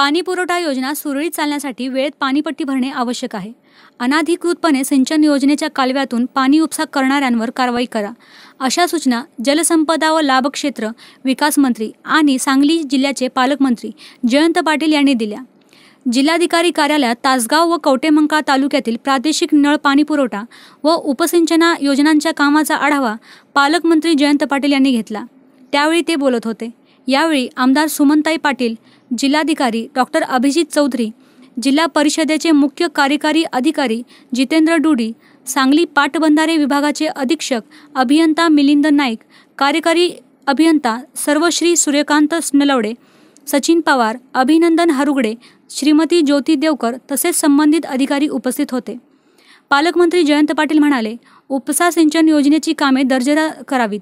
पाणी पुरवठा योजना सुरळीत चालण्यासाठी वेळेत पाणीपट्टी भरणे आवश्यक आहे अनाधिकृतपणे सिंचन योजनेच्या कालव्यातून पाणी उपसा करणाऱ्यांवर कारवाई करा अशा सूचना जलसंपदा व लाभक्षेत्र विकास मंत्री आणि सांगली जिल्ह्याचे पालकमंत्री जयंत पाटील यांनी दिल्या जिल्हाधिकारी कार्यालयात तासगाव व कवटेमंका तालुक्यातील प्रादेशिक नळ पाणी पुरवठा व उपसिंचना योजनांच्या कामाचा आढावा पालकमंत्री जयंत पाटील यांनी घेतला त्यावेळी ते बोलत होते यावेळी आमदार सुमनताई पाटील जिल्हाधिकारी डॉक्टर अभिजित चौधरी जिल्हा परिषदेचे मुख्य कार्यकारी अधिकारी जितेंद्र डुडी सांगली पाटबंधारे विभागाचे अधीक्षक अभियंता मिलिंद नाईक कार्यकारी अभियंता सर्वश्री सूर्यकांत नलवडे सचिन पवार अभिनंदन हरुगडे श्रीमती ज्योती देवकर तसेच संबंधित अधिकारी उपस्थित होते पालकमंत्री जयंत पाटील म्हणाले उपसा सिंचन योजनेची कामे दर्जेदार करावीत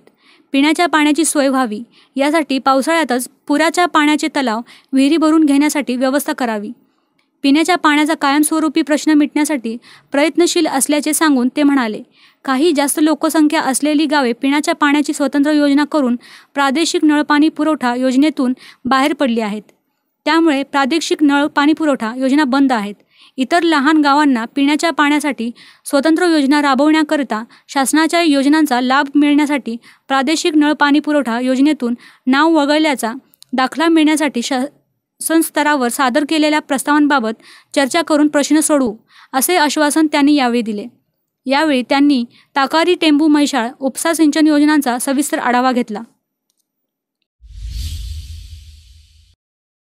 पिण्याच्या पाण्याची सोय व्हावी यासाठी पावसाळ्यातच पुराच्या पाण्याचे तलाव विहिरी भरून घेण्यासाठी व्यवस्था करावी पिण्याच्या पाण्याचा कायमस्वरूपी प्रश्न मिटण्यासाठी प्रयत्नशील असल्याचे सांगून ते म्हणाले काही जास्त लोकसंख्या असलेली गावे पिण्याच्या पाण्याची स्वतंत्र योजना करून प्रादेशिक नळपाणी पुरवठा योजनेतून बाहेर पडली आहेत त्यामुळे प्रादेशिक नळ पाणी पुरवठा योजना बंद आहेत इतर लहान गावांना पिण्याच्या पाण्यासाठी स्वतंत्र योजना राबवण्याकरिता शासनाच्या योजनांचा लाभ मिळण्यासाठी प्रादेशिक नळ पाणी पुरवठा योजनेतून नाव वगळल्याचा दाखला मिळण्यासाठी शासनस्तरावर सादर केलेल्या प्रस्तावांबाबत चर्चा करून प्रश्न सोडवू असे आश्वासन त्यांनी यावेळी दिले यावेळी त्यांनी ताकारी टेंबू मैशाळ उपसा सिंचन योजनांचा सविस्तर आढावा घेतला